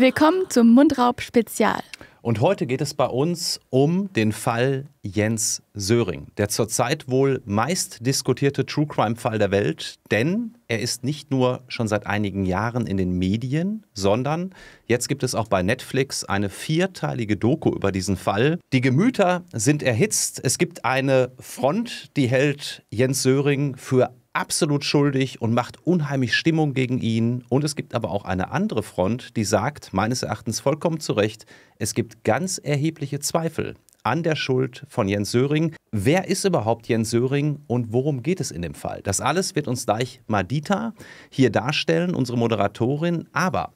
Willkommen zum Mundraub-Spezial. Und heute geht es bei uns um den Fall Jens Söring, der zurzeit wohl meist diskutierte True Crime-Fall der Welt, denn er ist nicht nur schon seit einigen Jahren in den Medien, sondern jetzt gibt es auch bei Netflix eine vierteilige Doku über diesen Fall. Die Gemüter sind erhitzt. Es gibt eine Front, die hält Jens Söring für absolut schuldig und macht unheimlich Stimmung gegen ihn. Und es gibt aber auch eine andere Front, die sagt, meines Erachtens vollkommen zu Recht, es gibt ganz erhebliche Zweifel an der Schuld von Jens Söring. Wer ist überhaupt Jens Söring und worum geht es in dem Fall? Das alles wird uns gleich Madita hier darstellen, unsere Moderatorin. Aber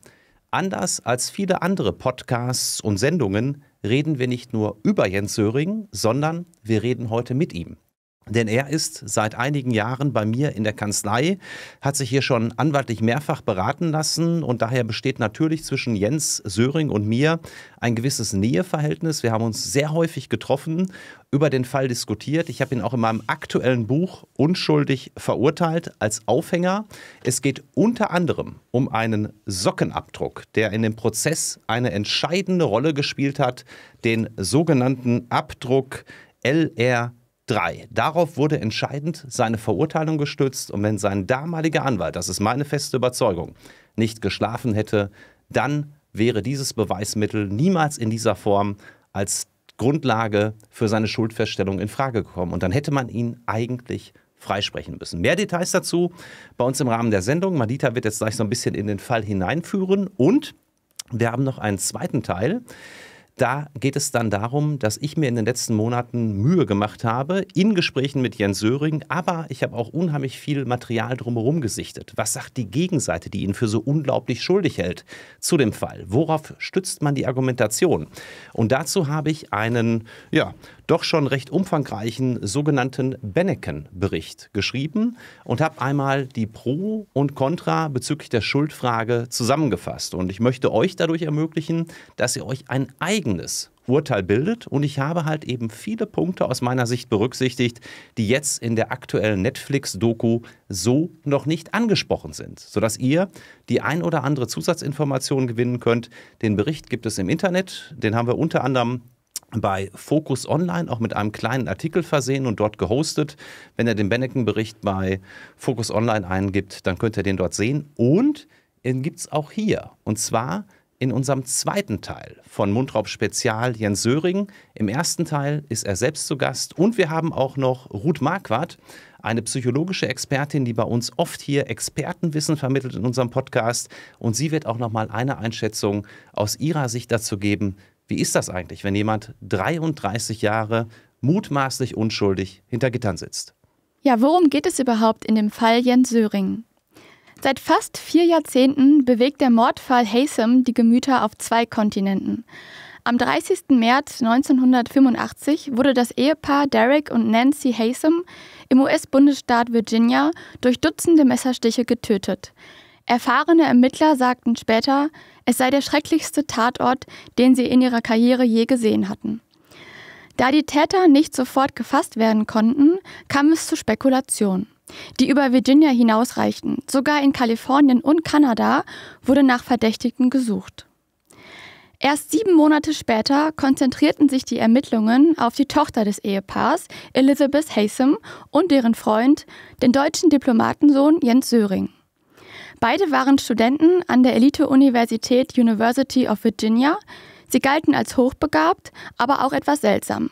anders als viele andere Podcasts und Sendungen reden wir nicht nur über Jens Söring, sondern wir reden heute mit ihm. Denn er ist seit einigen Jahren bei mir in der Kanzlei, hat sich hier schon anwaltlich mehrfach beraten lassen und daher besteht natürlich zwischen Jens Söring und mir ein gewisses Näheverhältnis. Wir haben uns sehr häufig getroffen, über den Fall diskutiert. Ich habe ihn auch in meinem aktuellen Buch Unschuldig verurteilt als Aufhänger. Es geht unter anderem um einen Sockenabdruck, der in dem Prozess eine entscheidende Rolle gespielt hat, den sogenannten Abdruck LR 3. Darauf wurde entscheidend seine Verurteilung gestützt und wenn sein damaliger Anwalt, das ist meine feste Überzeugung, nicht geschlafen hätte, dann wäre dieses Beweismittel niemals in dieser Form als Grundlage für seine Schuldfeststellung in Frage gekommen und dann hätte man ihn eigentlich freisprechen müssen. Mehr Details dazu bei uns im Rahmen der Sendung. Madita wird jetzt gleich so ein bisschen in den Fall hineinführen und wir haben noch einen zweiten Teil da geht es dann darum, dass ich mir in den letzten Monaten Mühe gemacht habe, in Gesprächen mit Jens Söring, aber ich habe auch unheimlich viel Material drumherum gesichtet. Was sagt die Gegenseite, die ihn für so unglaublich schuldig hält, zu dem Fall? Worauf stützt man die Argumentation? Und dazu habe ich einen, ja, doch schon recht umfangreichen sogenannten Benneken-Bericht geschrieben und habe einmal die Pro und Contra bezüglich der Schuldfrage zusammengefasst. Und ich möchte euch dadurch ermöglichen, dass ihr euch ein eigenes Urteil bildet. Und ich habe halt eben viele Punkte aus meiner Sicht berücksichtigt, die jetzt in der aktuellen Netflix-Doku so noch nicht angesprochen sind, sodass ihr die ein oder andere Zusatzinformation gewinnen könnt. Den Bericht gibt es im Internet. Den haben wir unter anderem bei Focus Online auch mit einem kleinen Artikel versehen und dort gehostet. Wenn er den Benneken-Bericht bei Focus Online eingibt, dann könnt ihr den dort sehen. Und den gibt es auch hier. Und zwar in unserem zweiten Teil von Mundraub Spezial Jens Söring. Im ersten Teil ist er selbst zu Gast. Und wir haben auch noch Ruth Marquardt, eine psychologische Expertin, die bei uns oft hier Expertenwissen vermittelt in unserem Podcast. Und sie wird auch nochmal eine Einschätzung aus ihrer Sicht dazu geben, wie ist das eigentlich, wenn jemand 33 Jahre mutmaßlich unschuldig hinter Gittern sitzt? Ja, worum geht es überhaupt in dem Fall Jens Söring? Seit fast vier Jahrzehnten bewegt der Mordfall Haysom die Gemüter auf zwei Kontinenten. Am 30. März 1985 wurde das Ehepaar Derek und Nancy Haysom im US-Bundesstaat Virginia durch Dutzende Messerstiche getötet. Erfahrene Ermittler sagten später, es sei der schrecklichste Tatort, den sie in ihrer Karriere je gesehen hatten. Da die Täter nicht sofort gefasst werden konnten, kam es zu Spekulationen, die über Virginia hinausreichten. Sogar in Kalifornien und Kanada wurde nach Verdächtigen gesucht. Erst sieben Monate später konzentrierten sich die Ermittlungen auf die Tochter des Ehepaars, Elizabeth Haysom, und deren Freund, den deutschen Diplomatensohn Jens Söring. Beide waren Studenten an der Elite-Universität University of Virginia. Sie galten als hochbegabt, aber auch etwas seltsam.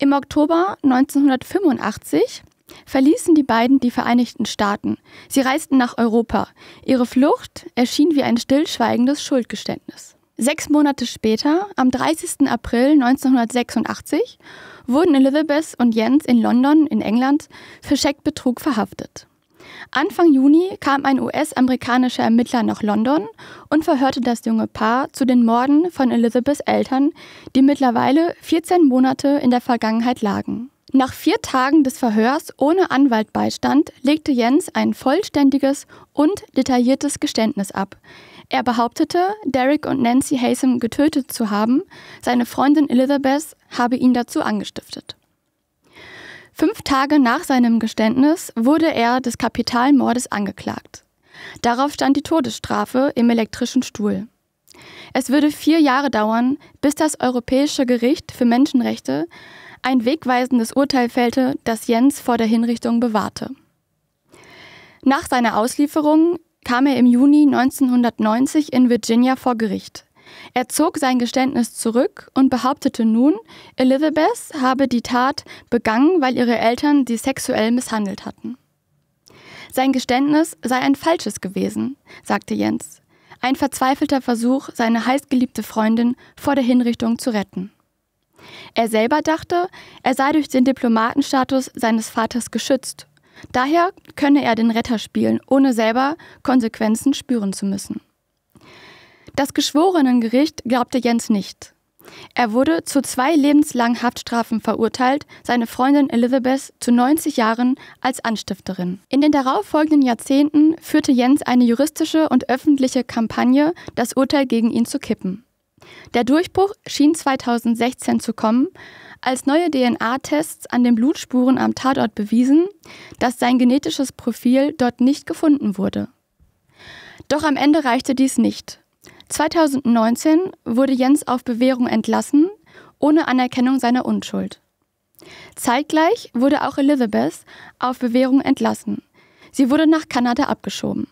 Im Oktober 1985 verließen die beiden die Vereinigten Staaten. Sie reisten nach Europa. Ihre Flucht erschien wie ein stillschweigendes Schuldgeständnis. Sechs Monate später, am 30. April 1986, wurden Elizabeth und Jens in London in England für Scheckbetrug verhaftet. Anfang Juni kam ein US-amerikanischer Ermittler nach London und verhörte das junge Paar zu den Morden von Elizabeths Eltern, die mittlerweile 14 Monate in der Vergangenheit lagen. Nach vier Tagen des Verhörs ohne Anwaltbeistand legte Jens ein vollständiges und detailliertes Geständnis ab. Er behauptete, Derek und Nancy Hasem getötet zu haben, seine Freundin Elizabeth habe ihn dazu angestiftet. Fünf Tage nach seinem Geständnis wurde er des Kapitalmordes angeklagt. Darauf stand die Todesstrafe im elektrischen Stuhl. Es würde vier Jahre dauern, bis das Europäische Gericht für Menschenrechte ein wegweisendes Urteil fällte, das Jens vor der Hinrichtung bewahrte. Nach seiner Auslieferung kam er im Juni 1990 in Virginia vor Gericht. Er zog sein Geständnis zurück und behauptete nun, Elizabeth habe die Tat begangen, weil ihre Eltern sie sexuell misshandelt hatten. Sein Geständnis sei ein falsches gewesen, sagte Jens. Ein verzweifelter Versuch, seine heißgeliebte Freundin vor der Hinrichtung zu retten. Er selber dachte, er sei durch den Diplomatenstatus seines Vaters geschützt. Daher könne er den Retter spielen, ohne selber Konsequenzen spüren zu müssen. Das Geschworenengericht glaubte Jens nicht. Er wurde zu zwei lebenslangen Haftstrafen verurteilt, seine Freundin Elizabeth zu 90 Jahren als Anstifterin. In den darauffolgenden Jahrzehnten führte Jens eine juristische und öffentliche Kampagne, das Urteil gegen ihn zu kippen. Der Durchbruch schien 2016 zu kommen, als neue DNA-Tests an den Blutspuren am Tatort bewiesen, dass sein genetisches Profil dort nicht gefunden wurde. Doch am Ende reichte dies nicht. 2019 wurde Jens auf Bewährung entlassen, ohne Anerkennung seiner Unschuld. Zeitgleich wurde auch Elizabeth auf Bewährung entlassen. Sie wurde nach Kanada abgeschoben.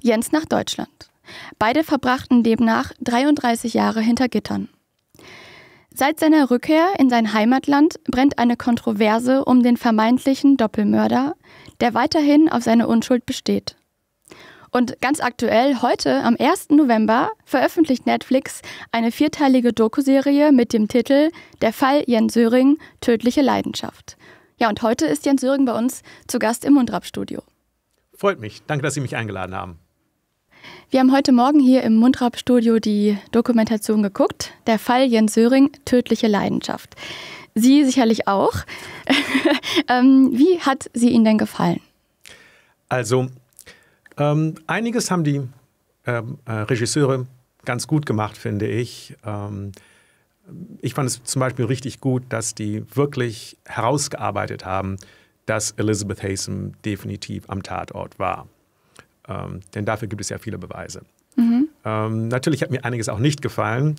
Jens nach Deutschland. Beide verbrachten demnach 33 Jahre hinter Gittern. Seit seiner Rückkehr in sein Heimatland brennt eine Kontroverse um den vermeintlichen Doppelmörder, der weiterhin auf seine Unschuld besteht. Und ganz aktuell, heute am 1. November, veröffentlicht Netflix eine vierteilige Dokuserie mit dem Titel Der Fall Jens Söring, tödliche Leidenschaft. Ja, und heute ist Jens Söring bei uns zu Gast im Mundrap-Studio. Freut mich. Danke, dass Sie mich eingeladen haben. Wir haben heute Morgen hier im Mundrap-Studio die Dokumentation geguckt. Der Fall Jens Söring, tödliche Leidenschaft. Sie sicherlich auch. ähm, wie hat sie Ihnen denn gefallen? Also, ähm, einiges haben die ähm, äh, Regisseure ganz gut gemacht, finde ich. Ähm, ich fand es zum Beispiel richtig gut, dass die wirklich herausgearbeitet haben, dass Elizabeth Haysom definitiv am Tatort war. Ähm, denn dafür gibt es ja viele Beweise. Mhm. Ähm, natürlich hat mir einiges auch nicht gefallen.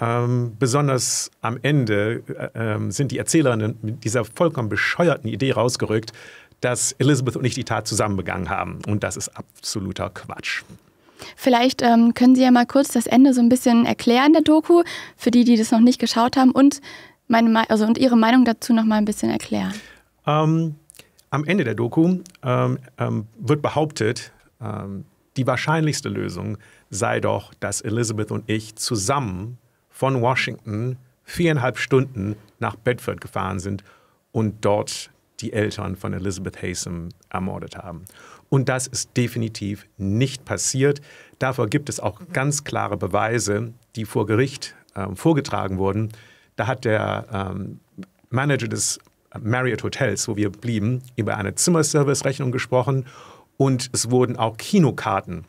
Ähm, besonders am Ende äh, äh, sind die Erzählerinnen mit dieser vollkommen bescheuerten Idee rausgerückt, dass Elizabeth und ich die Tat zusammen begangen haben. Und das ist absoluter Quatsch. Vielleicht ähm, können Sie ja mal kurz das Ende so ein bisschen erklären der Doku, für die, die das noch nicht geschaut haben, und, meine, also, und Ihre Meinung dazu noch mal ein bisschen erklären. Ähm, am Ende der Doku ähm, ähm wird behauptet, ähm, die wahrscheinlichste Lösung sei doch, dass Elizabeth und ich zusammen von Washington viereinhalb Stunden nach Bedford gefahren sind und dort die Eltern von Elizabeth Haysom ermordet haben. Und das ist definitiv nicht passiert. Davor gibt es auch ganz klare Beweise, die vor Gericht äh, vorgetragen wurden. Da hat der ähm, Manager des Marriott Hotels, wo wir blieben, über eine Zimmerservice-Rechnung gesprochen und es wurden auch Kinokarten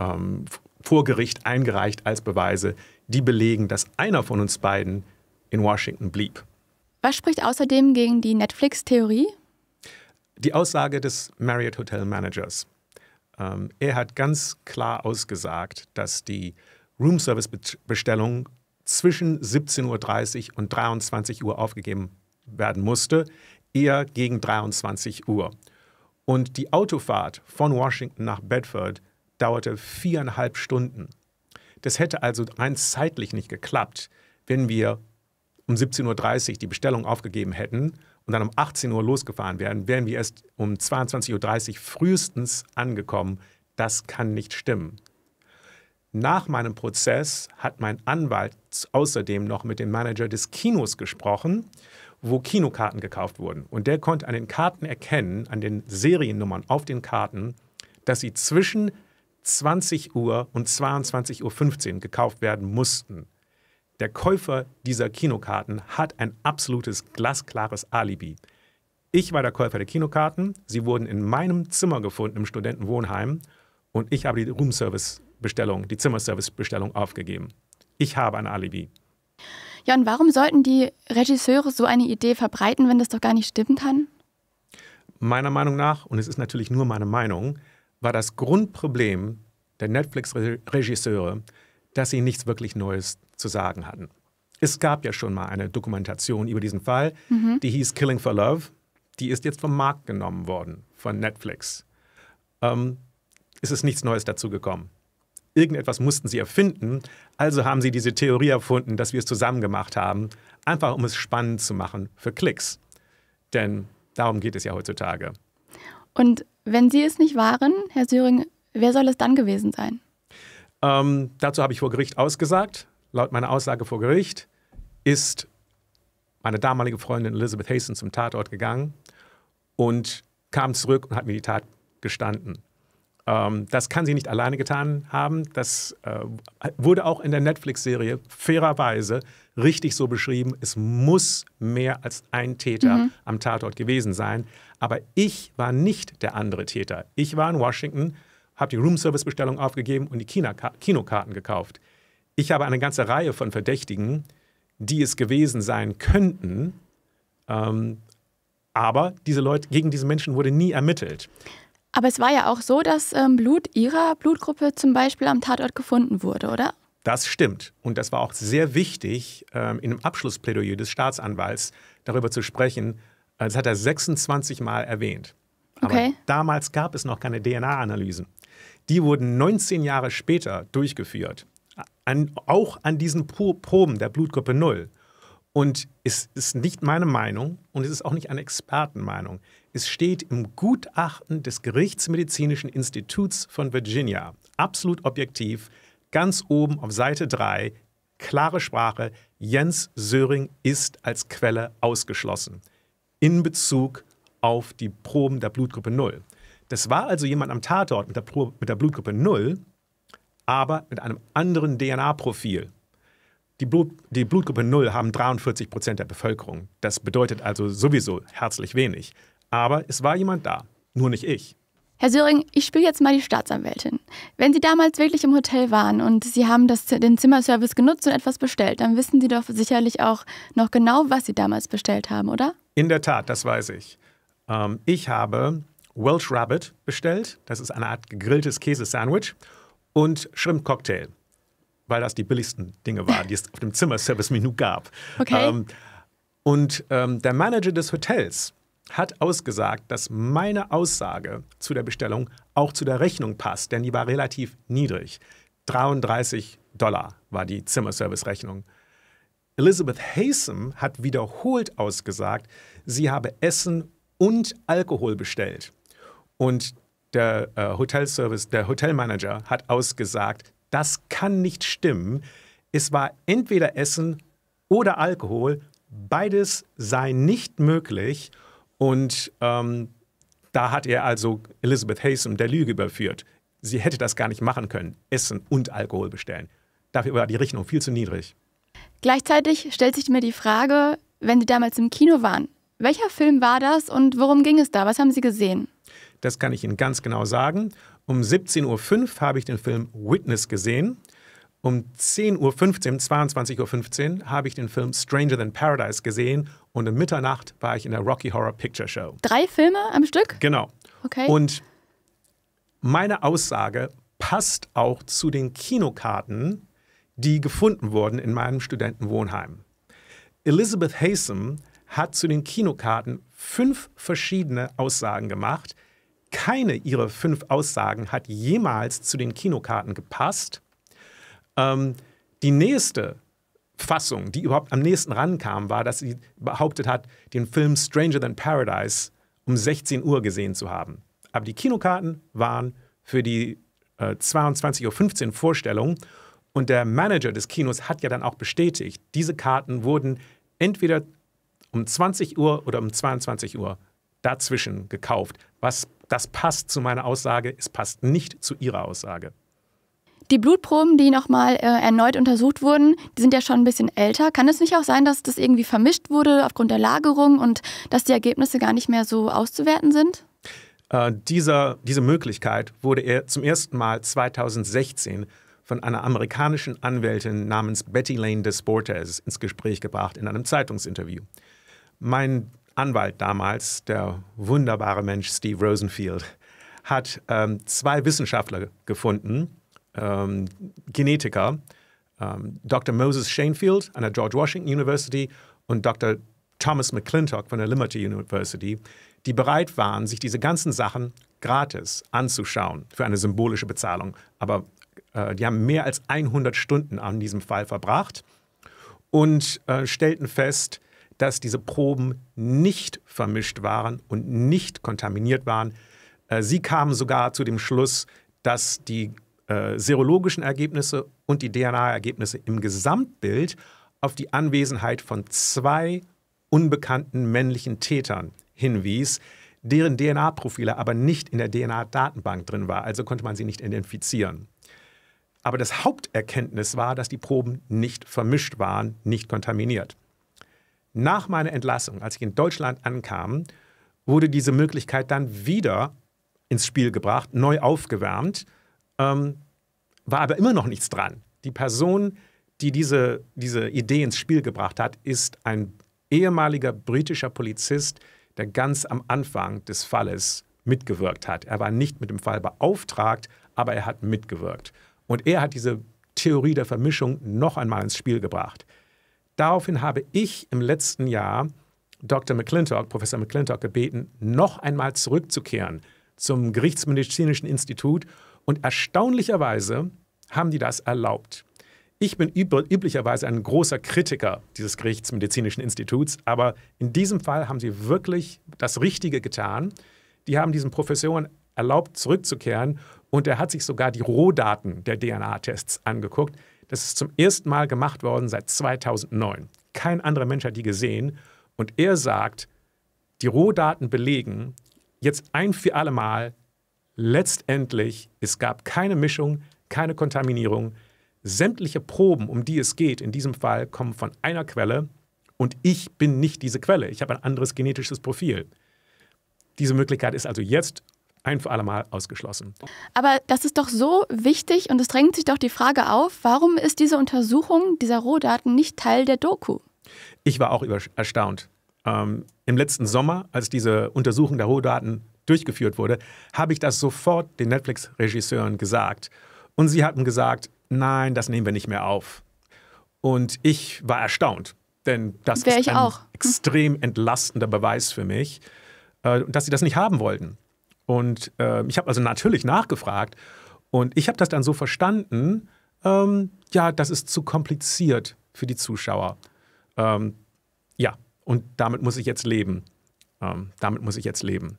ähm, vor Gericht eingereicht als Beweise, die belegen, dass einer von uns beiden in Washington blieb. Was spricht außerdem gegen die Netflix-Theorie? Die Aussage des Marriott Hotel Managers. Ähm, er hat ganz klar ausgesagt, dass die Roomservice-Bestellung zwischen 17.30 Uhr und 23 Uhr aufgegeben werden musste, eher gegen 23 Uhr. Und die Autofahrt von Washington nach Bedford dauerte viereinhalb Stunden. Das hätte also rein zeitlich nicht geklappt, wenn wir um 17.30 Uhr die Bestellung aufgegeben hätten und dann um 18 Uhr losgefahren wären, wären wir erst um 22.30 Uhr frühestens angekommen. Das kann nicht stimmen. Nach meinem Prozess hat mein Anwalt außerdem noch mit dem Manager des Kinos gesprochen, wo Kinokarten gekauft wurden. Und der konnte an den Karten erkennen, an den Seriennummern auf den Karten, dass sie zwischen 20 Uhr und 22.15 Uhr gekauft werden mussten. Der Käufer dieser Kinokarten hat ein absolutes glasklares Alibi. Ich war der Käufer der Kinokarten. Sie wurden in meinem Zimmer gefunden im Studentenwohnheim und ich habe die Roomservice-Bestellung, die Zimmerservice-Bestellung aufgegeben. Ich habe ein Alibi. Ja, und warum sollten die Regisseure so eine Idee verbreiten, wenn das doch gar nicht stimmen kann? Meiner Meinung nach, und es ist natürlich nur meine Meinung, war das Grundproblem der Netflix-Regisseure, dass sie nichts wirklich Neues zu sagen hatten. Es gab ja schon mal eine Dokumentation über diesen Fall, mhm. die hieß Killing for Love. Die ist jetzt vom Markt genommen worden, von Netflix. Ähm, es ist nichts Neues dazu gekommen. Irgendetwas mussten sie erfinden, also haben sie diese Theorie erfunden, dass wir es zusammen gemacht haben, einfach um es spannend zu machen für Klicks. Denn darum geht es ja heutzutage. Und wenn Sie es nicht waren, Herr Söring, wer soll es dann gewesen sein? Ähm, dazu habe ich vor Gericht ausgesagt laut meiner Aussage vor Gericht ist meine damalige Freundin Elizabeth Hasten zum Tatort gegangen und kam zurück und hat mir die Tat gestanden. Ähm, das kann sie nicht alleine getan haben. Das äh, wurde auch in der Netflix-Serie fairerweise richtig so beschrieben. Es muss mehr als ein Täter mhm. am Tatort gewesen sein. Aber ich war nicht der andere Täter. Ich war in Washington, habe die Roomservice-Bestellung aufgegeben und die Kinokarten gekauft ich habe eine ganze Reihe von Verdächtigen, die es gewesen sein könnten, ähm, aber diese Leute, gegen diese Menschen wurde nie ermittelt. Aber es war ja auch so, dass ähm, Blut ihrer Blutgruppe zum Beispiel am Tatort gefunden wurde, oder? Das stimmt. Und das war auch sehr wichtig, ähm, in einem Abschlussplädoyer des Staatsanwalts darüber zu sprechen. Äh, das hat er 26 Mal erwähnt. Aber okay. damals gab es noch keine DNA-Analysen. Die wurden 19 Jahre später durchgeführt an, auch an diesen Proben der Blutgruppe 0. Und es ist nicht meine Meinung und es ist auch nicht eine Expertenmeinung. Es steht im Gutachten des Gerichtsmedizinischen Instituts von Virginia, absolut objektiv, ganz oben auf Seite 3, klare Sprache, Jens Söring ist als Quelle ausgeschlossen in Bezug auf die Proben der Blutgruppe 0. Das war also jemand am Tatort mit der, Pro mit der Blutgruppe 0, aber mit einem anderen DNA-Profil. Die, Blut, die, Blutgruppe 0 haben 43 Prozent der Bevölkerung. Das bedeutet also sowieso herzlich wenig. Aber es war jemand da, nur nicht ich. Herr Söring, ich spiele jetzt mal die Staatsanwältin. Wenn Sie damals wirklich im Hotel waren und Sie haben das, den Zimmerservice genutzt und etwas bestellt, dann wissen Sie doch sicherlich auch noch genau, was Sie damals bestellt haben, oder? In der Tat, das weiß ich. Ähm, ich habe Welsh Rabbit bestellt. Das ist eine Art gegrilltes Käsesandwich. sandwich und Shrimp-Cocktail, weil das die billigsten Dinge waren, die es auf dem Zimmerservice-Menü gab. Okay. Ähm, und ähm, der Manager des Hotels hat ausgesagt, dass meine Aussage zu der Bestellung auch zu der Rechnung passt, denn die war relativ niedrig. 33 Dollar war die Zimmerservice-Rechnung. Elizabeth Haysom hat wiederholt ausgesagt, sie habe Essen und Alkohol bestellt. Und der äh, Hotelservice, der Hotelmanager hat ausgesagt, das kann nicht stimmen. Es war entweder Essen oder Alkohol. Beides sei nicht möglich. Und ähm, da hat er also Elizabeth Haysom der Lüge überführt. Sie hätte das gar nicht machen können, Essen und Alkohol bestellen. Dafür war die Rechnung viel zu niedrig. Gleichzeitig stellt sich mir die Frage, wenn Sie damals im Kino waren, welcher Film war das und worum ging es da? Was haben Sie gesehen? das kann ich Ihnen ganz genau sagen. Um 17.05 Uhr habe ich den Film Witness gesehen. Um 10.15 Uhr, 22.15 Uhr, habe ich den Film Stranger Than Paradise gesehen und um Mitternacht war ich in der Rocky Horror Picture Show. Drei Filme am Stück? Genau. Okay. Und meine Aussage passt auch zu den Kinokarten, die gefunden wurden in meinem Studentenwohnheim. Elizabeth Haysom hat zu den Kinokarten fünf verschiedene Aussagen gemacht, keine ihrer fünf Aussagen hat jemals zu den Kinokarten gepasst. Ähm, die nächste Fassung, die überhaupt am nächsten rankam, war, dass sie behauptet hat, den Film Stranger Than Paradise um 16 Uhr gesehen zu haben. Aber die Kinokarten waren für die äh, 22.15 Uhr Vorstellung und der Manager des Kinos hat ja dann auch bestätigt, diese Karten wurden entweder um 20 Uhr oder um 22 Uhr dazwischen gekauft, was das passt zu meiner Aussage, es passt nicht zu Ihrer Aussage. Die Blutproben, die nochmal äh, erneut untersucht wurden, die sind ja schon ein bisschen älter. Kann es nicht auch sein, dass das irgendwie vermischt wurde aufgrund der Lagerung und dass die Ergebnisse gar nicht mehr so auszuwerten sind? Äh, dieser, diese Möglichkeit wurde er zum ersten Mal 2016 von einer amerikanischen Anwältin namens Betty Lane Desportes ins Gespräch gebracht in einem Zeitungsinterview. Mein Anwalt damals, der wunderbare Mensch Steve Rosenfield, hat ähm, zwei Wissenschaftler gefunden, ähm, Genetiker, ähm, Dr. Moses Shanefield an der George Washington University und Dr. Thomas McClintock von der Liberty University, die bereit waren, sich diese ganzen Sachen gratis anzuschauen für eine symbolische Bezahlung. Aber äh, die haben mehr als 100 Stunden an diesem Fall verbracht und äh, stellten fest, dass diese Proben nicht vermischt waren und nicht kontaminiert waren. Äh, sie kamen sogar zu dem Schluss, dass die äh, serologischen Ergebnisse und die DNA-Ergebnisse im Gesamtbild auf die Anwesenheit von zwei unbekannten männlichen Tätern hinwies, deren DNA-Profile aber nicht in der DNA-Datenbank drin war, also konnte man sie nicht identifizieren. Aber das Haupterkenntnis war, dass die Proben nicht vermischt waren, nicht kontaminiert. Nach meiner Entlassung, als ich in Deutschland ankam, wurde diese Möglichkeit dann wieder ins Spiel gebracht, neu aufgewärmt, ähm, war aber immer noch nichts dran. Die Person, die diese, diese Idee ins Spiel gebracht hat, ist ein ehemaliger britischer Polizist, der ganz am Anfang des Falles mitgewirkt hat. Er war nicht mit dem Fall beauftragt, aber er hat mitgewirkt. Und er hat diese Theorie der Vermischung noch einmal ins Spiel gebracht. Daraufhin habe ich im letzten Jahr Dr. McClintock, Professor McClintock, gebeten, noch einmal zurückzukehren zum Gerichtsmedizinischen Institut. Und erstaunlicherweise haben die das erlaubt. Ich bin üblicherweise ein großer Kritiker dieses Gerichtsmedizinischen Instituts, aber in diesem Fall haben sie wirklich das Richtige getan. Die haben diesen Professoren erlaubt, zurückzukehren und er hat sich sogar die Rohdaten der DNA-Tests angeguckt. Das ist zum ersten Mal gemacht worden seit 2009. Kein anderer Mensch hat die gesehen. Und er sagt, die Rohdaten belegen jetzt ein für alle Mal, letztendlich, es gab keine Mischung, keine Kontaminierung. Sämtliche Proben, um die es geht, in diesem Fall, kommen von einer Quelle und ich bin nicht diese Quelle. Ich habe ein anderes genetisches Profil. Diese Möglichkeit ist also jetzt ein für allemal ausgeschlossen. Aber das ist doch so wichtig und es drängt sich doch die Frage auf, warum ist diese Untersuchung dieser Rohdaten nicht Teil der Doku? Ich war auch erstaunt. Ähm, Im letzten Sommer, als diese Untersuchung der Rohdaten durchgeführt wurde, habe ich das sofort den Netflix-Regisseuren gesagt. Und sie hatten gesagt, nein, das nehmen wir nicht mehr auf. Und ich war erstaunt, denn das Wär ist ein auch. Hm. extrem entlastender Beweis für mich, äh, dass sie das nicht haben wollten. Und äh, ich habe also natürlich nachgefragt. Und ich habe das dann so verstanden, ähm, ja, das ist zu kompliziert für die Zuschauer. Ähm, ja, und damit muss ich jetzt leben. Ähm, damit muss ich jetzt leben.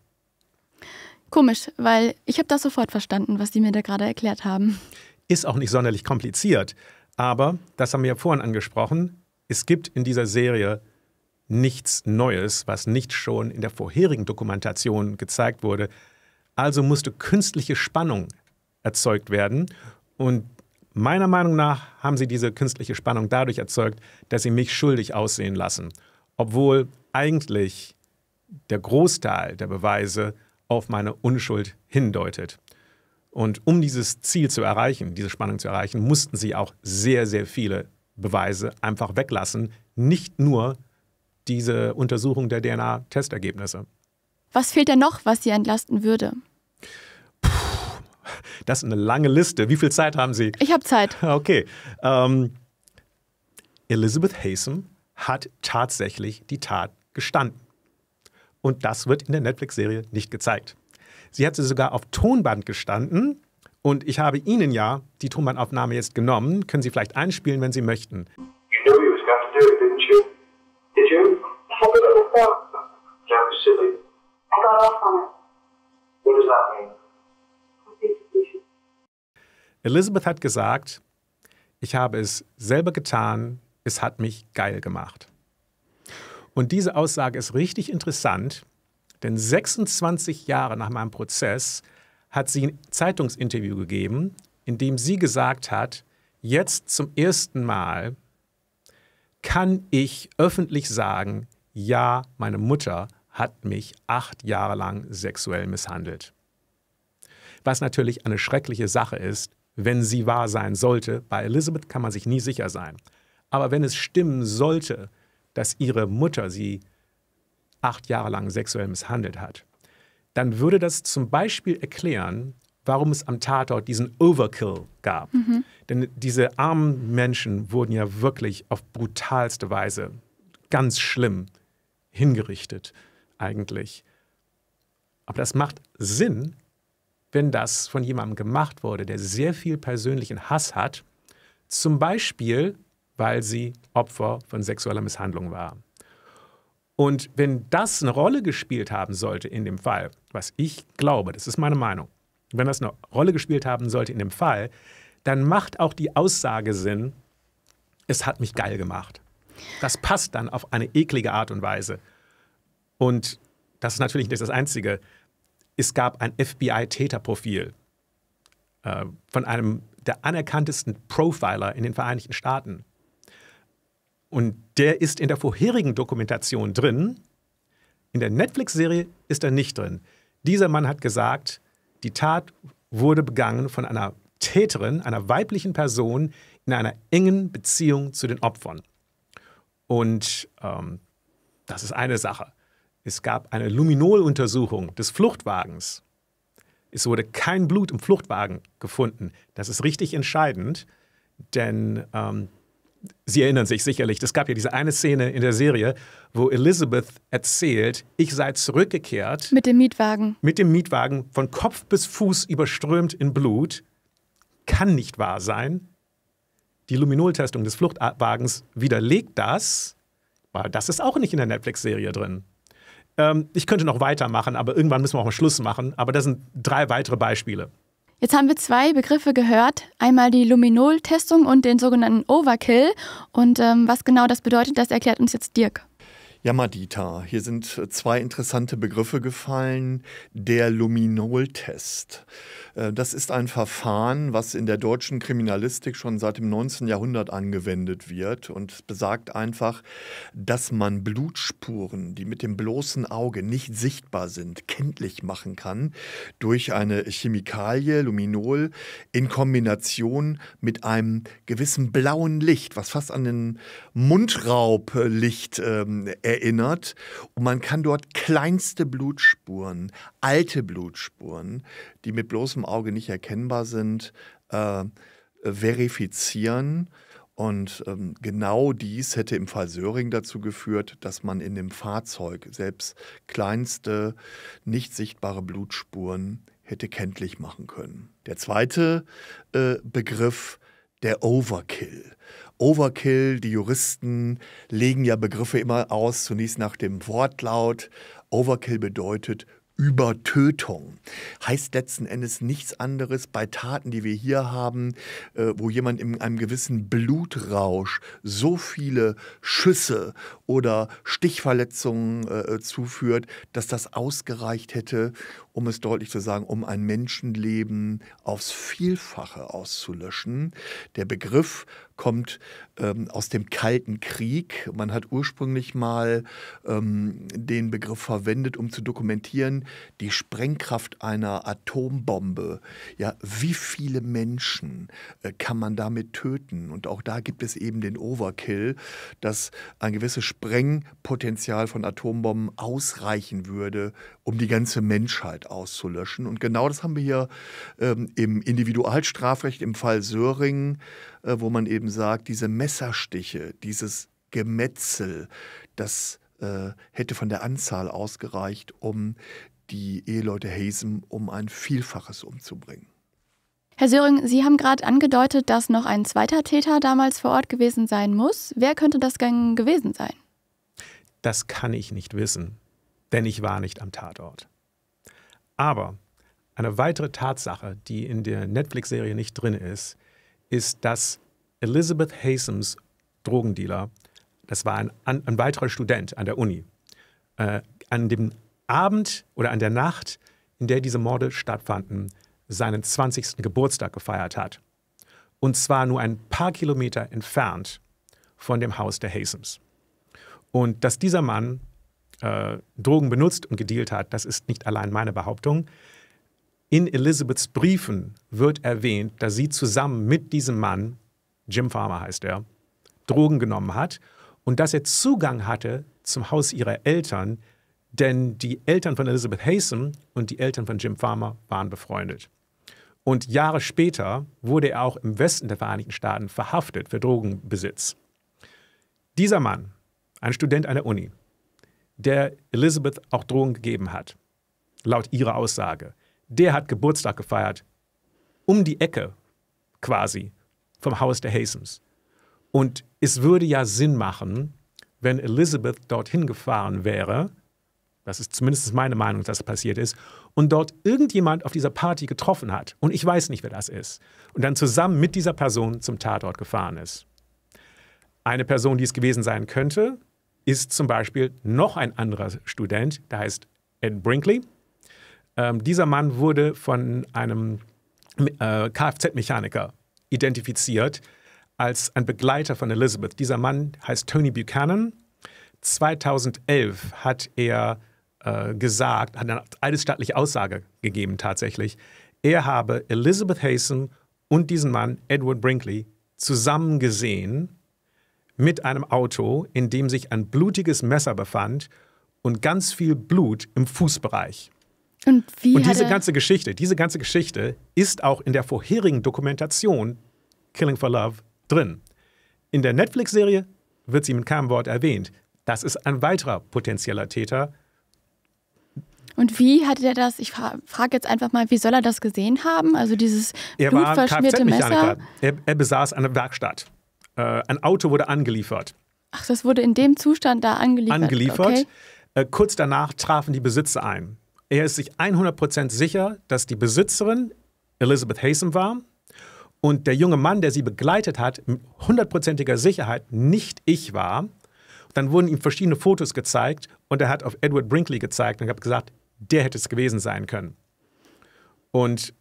Komisch, weil ich habe das sofort verstanden, was die mir da gerade erklärt haben. Ist auch nicht sonderlich kompliziert, aber das haben wir ja vorhin angesprochen. Es gibt in dieser Serie nichts Neues, was nicht schon in der vorherigen Dokumentation gezeigt wurde. Also musste künstliche Spannung erzeugt werden. Und meiner Meinung nach haben sie diese künstliche Spannung dadurch erzeugt, dass sie mich schuldig aussehen lassen, obwohl eigentlich der Großteil der Beweise auf meine Unschuld hindeutet. Und um dieses Ziel zu erreichen, diese Spannung zu erreichen, mussten sie auch sehr, sehr viele Beweise einfach weglassen, nicht nur diese Untersuchung der DNA-Testergebnisse. Was fehlt denn noch, was Sie entlasten würde? Puh, das ist eine lange Liste. Wie viel Zeit haben Sie? Ich habe Zeit. Okay. Ähm, Elizabeth Hasem hat tatsächlich die Tat gestanden. Und das wird in der Netflix-Serie nicht gezeigt. Sie hat sie sogar auf Tonband gestanden. Und ich habe Ihnen ja die Tonbandaufnahme jetzt genommen. Können Sie vielleicht einspielen, wenn Sie möchten. You knew you was going to do it, didn't you? Did you? I thought it was that. I Elizabeth hat gesagt, ich habe es selber getan, es hat mich geil gemacht. Und diese Aussage ist richtig interessant, denn 26 Jahre nach meinem Prozess hat sie ein Zeitungsinterview gegeben, in dem sie gesagt hat, jetzt zum ersten Mal kann ich öffentlich sagen, ja, meine Mutter hat mich acht Jahre lang sexuell misshandelt. Was natürlich eine schreckliche Sache ist, wenn sie wahr sein sollte. Bei Elizabeth kann man sich nie sicher sein. Aber wenn es stimmen sollte, dass ihre Mutter sie acht Jahre lang sexuell misshandelt hat, dann würde das zum Beispiel erklären, warum es am Tatort diesen Overkill gab. Mhm. Denn diese armen Menschen wurden ja wirklich auf brutalste Weise ganz schlimm hingerichtet eigentlich. Aber das macht Sinn, wenn das von jemandem gemacht wurde, der sehr viel persönlichen Hass hat, zum Beispiel, weil sie Opfer von sexueller Misshandlung war. Und wenn das eine Rolle gespielt haben sollte in dem Fall, was ich glaube, das ist meine Meinung, wenn das eine Rolle gespielt haben sollte in dem Fall, dann macht auch die Aussage Sinn, es hat mich geil gemacht. Das passt dann auf eine eklige Art und Weise. Und das ist natürlich nicht das Einzige. Es gab ein FBI-Täterprofil äh, von einem der anerkanntesten Profiler in den Vereinigten Staaten. Und der ist in der vorherigen Dokumentation drin. In der Netflix-Serie ist er nicht drin. Dieser Mann hat gesagt, die Tat wurde begangen von einer Täterin, einer weiblichen Person, in einer engen Beziehung zu den Opfern. Und ähm, das ist eine Sache. Es gab eine Luminoluntersuchung des Fluchtwagens. Es wurde kein Blut im Fluchtwagen gefunden. Das ist richtig entscheidend, denn ähm, Sie erinnern sich sicherlich, es gab ja diese eine Szene in der Serie, wo Elizabeth erzählt, ich sei zurückgekehrt. Mit dem Mietwagen. Mit dem Mietwagen, von Kopf bis Fuß überströmt in Blut. Kann nicht wahr sein. Die Luminoltestung des Fluchtwagens widerlegt das, weil das ist auch nicht in der Netflix-Serie drin. Ähm, ich könnte noch weitermachen, aber irgendwann müssen wir auch mal Schluss machen. Aber das sind drei weitere Beispiele. Jetzt haben wir zwei Begriffe gehört, einmal die Luminol-Testung und den sogenannten Overkill. Und ähm, was genau das bedeutet, das erklärt uns jetzt Dirk. Yamadita, hier sind äh, zwei interessante Begriffe gefallen. Der Luminol-Test. Äh, das ist ein Verfahren, was in der deutschen Kriminalistik schon seit dem 19. Jahrhundert angewendet wird und besagt einfach, dass man Blutspuren, die mit dem bloßen Auge nicht sichtbar sind, kenntlich machen kann durch eine Chemikalie, Luminol, in Kombination mit einem gewissen blauen Licht, was fast an den Mundraublicht ähm, erinnert. Und man kann dort kleinste Blutspuren, alte Blutspuren, die mit bloßem Auge nicht erkennbar sind, äh, verifizieren. Und ähm, genau dies hätte im Fall Söring dazu geführt, dass man in dem Fahrzeug selbst kleinste, nicht sichtbare Blutspuren hätte kenntlich machen können. Der zweite äh, Begriff, der Overkill. Overkill, die Juristen legen ja Begriffe immer aus, zunächst nach dem Wortlaut. Overkill bedeutet Übertötung. Heißt letzten Endes nichts anderes bei Taten, die wir hier haben, äh, wo jemand in einem gewissen Blutrausch so viele Schüsse oder Stichverletzungen äh, äh, zuführt, dass das ausgereicht hätte, um es deutlich zu sagen, um ein Menschenleben aufs Vielfache auszulöschen. Der Begriff kommt ähm, aus dem Kalten Krieg. Man hat ursprünglich mal ähm, den Begriff verwendet, um zu dokumentieren, die Sprengkraft einer Atombombe. Ja, wie viele Menschen äh, kann man damit töten? Und auch da gibt es eben den Overkill, dass ein gewisses Sprengpotenzial von Atombomben ausreichen würde, um die ganze Menschheit auszulöschen. Und genau das haben wir hier ähm, im Individualstrafrecht im Fall Söring äh, wo man eben sagt, diese Messerstiche, dieses Gemetzel, das äh, hätte von der Anzahl ausgereicht, um die Eheleute Hazen um ein Vielfaches umzubringen. Herr Söring, Sie haben gerade angedeutet, dass noch ein zweiter Täter damals vor Ort gewesen sein muss. Wer könnte das denn gewesen sein? Das kann ich nicht wissen, denn ich war nicht am Tatort. Aber eine weitere Tatsache, die in der Netflix-Serie nicht drin ist, ist, dass Elizabeth Hasems Drogendealer, das war ein, ein, weiterer Student an der Uni, äh, an dem Abend oder an der Nacht, in der diese Morde stattfanden, seinen 20. Geburtstag gefeiert hat. Und zwar nur ein paar Kilometer entfernt von dem Haus der Hasems. Und dass dieser Mann äh, Drogen benutzt und gedealt hat, das ist nicht allein meine Behauptung in Elizabeths Briefen wird erwähnt, dass sie zusammen mit diesem Mann, Jim Farmer heißt er, Drogen genommen hat und dass er Zugang hatte zum Haus ihrer Eltern, denn die Eltern von Elizabeth Haysom und die Eltern von Jim Farmer waren befreundet. Und Jahre später wurde er auch im Westen der Vereinigten Staaten verhaftet für Drogenbesitz. Dieser Mann, ein Student an der Uni, der Elizabeth auch Drogen gegeben hat, laut ihrer Aussage, der hat Geburtstag gefeiert. Um die Ecke quasi vom Haus der Hastings. Und es würde ja Sinn machen, wenn Elizabeth dorthin gefahren wäre, das ist zumindest meine Meinung, dass das passiert ist, und dort irgendjemand auf dieser Party getroffen hat, und ich weiß nicht, wer das ist, und dann zusammen mit dieser Person zum Tatort gefahren ist. Eine Person, die es gewesen sein könnte, ist zum Beispiel noch ein anderer Student, der heißt Ed Brinkley, ähm, dieser Mann wurde von einem äh, Kfz-Mechaniker identifiziert als ein Begleiter von Elizabeth. Dieser Mann heißt Tony Buchanan. 2011 hat er äh, gesagt, hat eine eidesstattliche Aussage gegeben tatsächlich, er habe Elizabeth Hasten und diesen Mann, Edward Brinkley, zusammen gesehen mit einem Auto, in dem sich ein blutiges Messer befand und ganz viel Blut im Fußbereich. Und, und diese ganze Geschichte, diese ganze Geschichte ist auch in der vorherigen Dokumentation Killing for Love drin. In der Netflix-Serie wird sie mit keinem Wort erwähnt. Das ist ein weiterer potenzieller Täter. Und wie hat er das, ich frage jetzt einfach mal, wie soll er das gesehen haben? Also dieses er blutverschmierte Messer? Er, er, besaß eine Werkstatt. Äh, ein Auto wurde angeliefert. Ach, das wurde in dem Zustand da angeliefert? Angeliefert. Okay. Äh, kurz danach trafen die Besitzer ein. Er ist sich 100% sicher, dass die Besitzerin Elizabeth Hazen war und der junge Mann, der sie begleitet hat, mit hundertprozentiger Sicherheit nicht ich war. Dann wurden ihm verschiedene Fotos gezeigt und er hat auf Edward Brinkley gezeigt und hat gesagt, der hätte es gewesen sein können. Und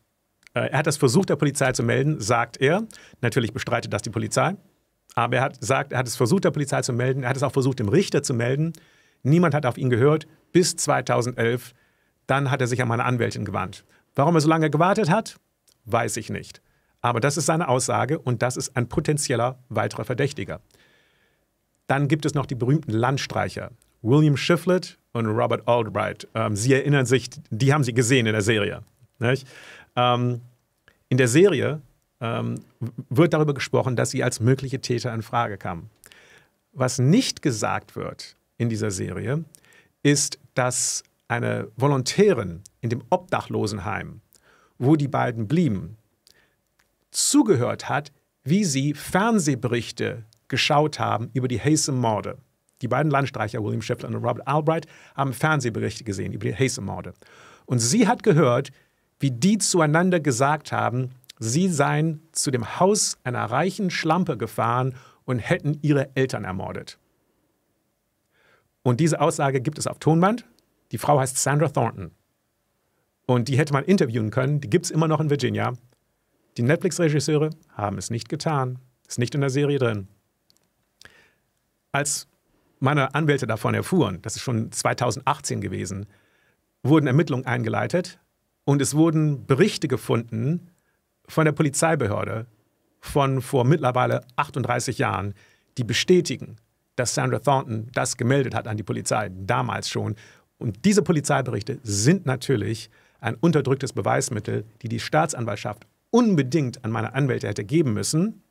äh, er hat das versucht, der Polizei zu melden, sagt er. Natürlich bestreitet das die Polizei. Aber er hat sagt, er hat es versucht, der Polizei zu melden. Er hat es auch versucht, dem Richter zu melden. Niemand hat auf ihn gehört bis 2011, dann hat er sich an meine Anwältin gewandt. Warum er so lange gewartet hat, weiß ich nicht. Aber das ist seine Aussage und das ist ein potenzieller weiterer Verdächtiger. Dann gibt es noch die berühmten Landstreicher, William Shiflett und Robert Albright. Ähm, sie erinnern sich, die haben sie gesehen in der Serie. Ähm, in der Serie ähm, wird darüber gesprochen, dass sie als mögliche Täter in Frage kamen. Was nicht gesagt wird in dieser Serie, ist, dass eine Volontärin in dem Obdachlosenheim, wo die beiden blieben, zugehört hat, wie sie Fernsehberichte geschaut haben über die Haysom-Morde. Die beiden Landstreicher, William Scheffler und Robert Albright, haben Fernsehberichte gesehen über die Haysom-Morde. Und sie hat gehört, wie die zueinander gesagt haben, sie seien zu dem Haus einer reichen Schlampe gefahren und hätten ihre Eltern ermordet. Und diese Aussage gibt es auf Tonband, die Frau heißt Sandra Thornton. Und die hätte man interviewen können. Die gibt es immer noch in Virginia. Die Netflix-Regisseure haben es nicht getan. Ist nicht in der Serie drin. Als meine Anwälte davon erfuhren, das ist schon 2018 gewesen, wurden Ermittlungen eingeleitet und es wurden Berichte gefunden von der Polizeibehörde von vor mittlerweile 38 Jahren, die bestätigen, dass Sandra Thornton das gemeldet hat an die Polizei damals schon und diese Polizeiberichte sind natürlich ein unterdrücktes Beweismittel, die die Staatsanwaltschaft unbedingt an meine Anwälte hätte geben müssen.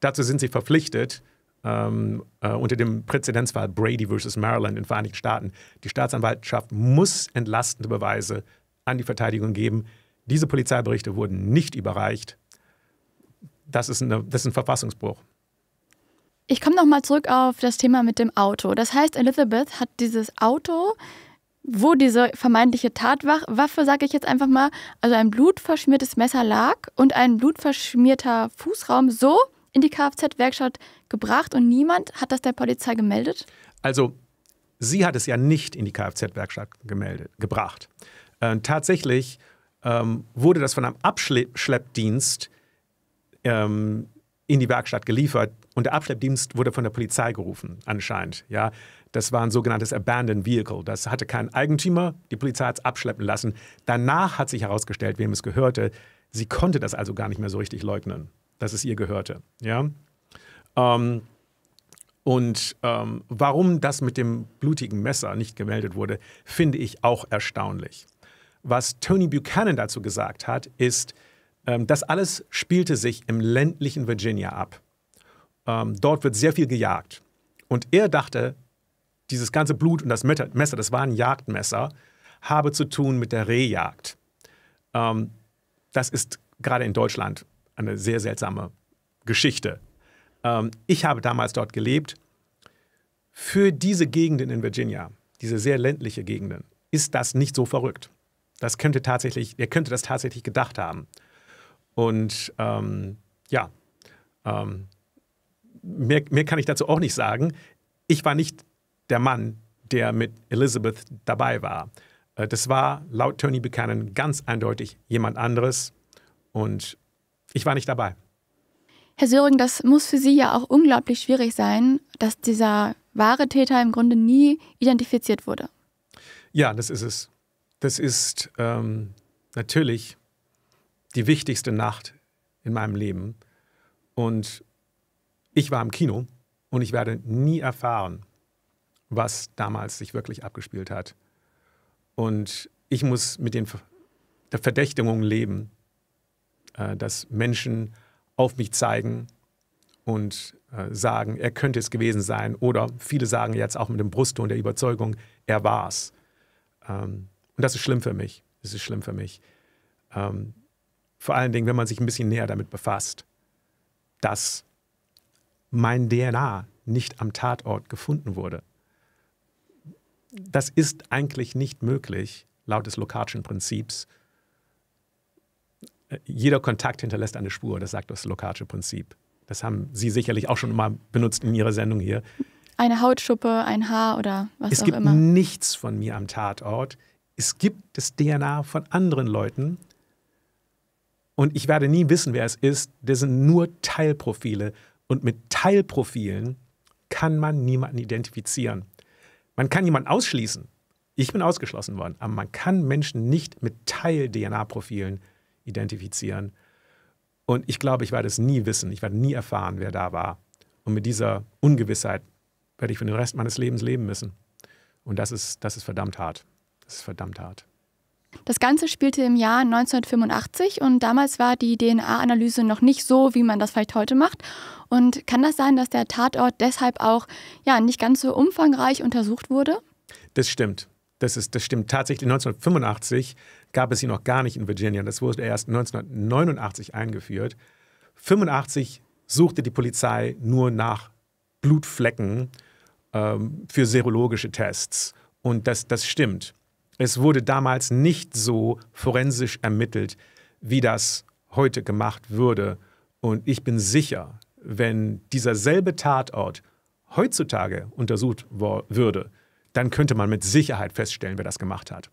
Dazu sind sie verpflichtet, ähm, äh, unter dem Präzedenzfall Brady versus Maryland in den Vereinigten Staaten. Die Staatsanwaltschaft muss entlastende Beweise an die Verteidigung geben. Diese Polizeiberichte wurden nicht überreicht. Das ist, eine, das ist ein Verfassungsbruch. Ich komme nochmal zurück auf das Thema mit dem Auto. Das heißt, Elizabeth hat dieses Auto wo diese vermeintliche Tatwaffe, sage ich jetzt einfach mal, also ein blutverschmiertes Messer lag und ein blutverschmierter Fußraum so in die Kfz-Werkstatt gebracht und niemand hat das der Polizei gemeldet? Also, sie hat es ja nicht in die Kfz-Werkstatt gebracht. Äh, tatsächlich ähm, wurde das von einem Abschleppdienst ähm, in die Werkstatt geliefert und der Abschleppdienst wurde von der Polizei gerufen, anscheinend. Ja, das war ein sogenanntes Abandoned Vehicle. Das hatte keinen Eigentümer, die Polizei hat es abschleppen lassen. Danach hat sich herausgestellt, wem es gehörte. Sie konnte das also gar nicht mehr so richtig leugnen, dass es ihr gehörte. Ja? Ähm, und ähm, warum das mit dem blutigen Messer nicht gemeldet wurde, finde ich auch erstaunlich. Was Tony Buchanan dazu gesagt hat, ist, ähm, das alles spielte sich im ländlichen Virginia ab. Ähm, dort wird sehr viel gejagt. Und er dachte, dieses ganze Blut und das Messer, das war ein Jagdmesser, habe zu tun mit der Rehjagd. Ähm, das ist gerade in Deutschland eine sehr seltsame Geschichte. ich habe damals dort gelebt. Für diese Gegenden in Virginia, diese sehr ländliche Gegenden, ist das nicht so verrückt. Das könnte tatsächlich, er könnte das tatsächlich gedacht haben. Und ähm, ja, ähm, mehr, mehr kann ich dazu auch nicht sagen. Ich war nicht der Mann, der mit Elizabeth dabei war. Äh, das war laut Tony Buchanan ganz eindeutig jemand anderes und ich war nicht dabei. Herr Söring, das muss für Sie ja auch unglaublich schwierig sein, dass dieser wahre Täter im Grunde nie identifiziert wurde. Ja, das ist es. Das ist ähm, natürlich die wichtigste Nacht in meinem Leben. Und ich war im Kino und ich werde nie erfahren, was damals sich wirklich abgespielt hat. Und ich muss mit den der Verdächtigung leben, äh, dass Menschen auf mich zeigen und äh, sagen, er könnte es gewesen sein. Oder viele sagen jetzt auch mit dem Brustton der Überzeugung, er war war's. Ähm, und das ist schlimm für mich. Das ist schlimm für mich. Ähm, vor allen Dingen, wenn man sich ein bisschen näher damit befasst, dass mein DNA nicht am Tatort gefunden wurde. Das ist eigentlich nicht möglich, laut des Lokatschen Prinzips. Äh, jeder Kontakt hinterlässt eine Spur, das sagt das Lokatsche Prinzip. Das haben Sie sicherlich auch schon mal benutzt in Ihrer Sendung hier. Eine Hautschuppe, ein Haar oder was es auch immer. Es gibt nichts von mir am Tatort. Es gibt das DNA von anderen Leuten, und ich werde nie wissen, wer es ist. Das sind nur Teilprofile. Und mit Teilprofilen kann man niemanden identifizieren. Man kann jemanden ausschließen. Ich bin ausgeschlossen worden. Aber man kann Menschen nicht mit Teil-DNA-Profilen identifizieren. Und ich glaube, ich werde es nie wissen. Ich werde nie erfahren, wer da war. Und mit dieser Ungewissheit werde ich für den Rest meines Lebens leben müssen. Und das ist, das ist verdammt hart. Das ist verdammt hart. Das Ganze spielte im Jahr 1985 und damals war die DNA-Analyse noch nicht so, wie man das vielleicht heute macht. Und kann das sein, dass der Tatort deshalb auch ja, nicht ganz so umfangreich untersucht wurde? Das stimmt. Das, ist, das stimmt tatsächlich. 1985 gab es ihn noch gar nicht in Virginia. Das wurde erst 1989 eingeführt. 1985 suchte die Polizei nur nach Blutflecken ähm, für serologische Tests. Und das, das stimmt. Es wurde damals nicht so forensisch ermittelt, wie das heute gemacht würde. Und ich bin sicher, wenn dieser selbe Tatort heutzutage untersucht würde, dann könnte man mit Sicherheit feststellen, wer das gemacht hat.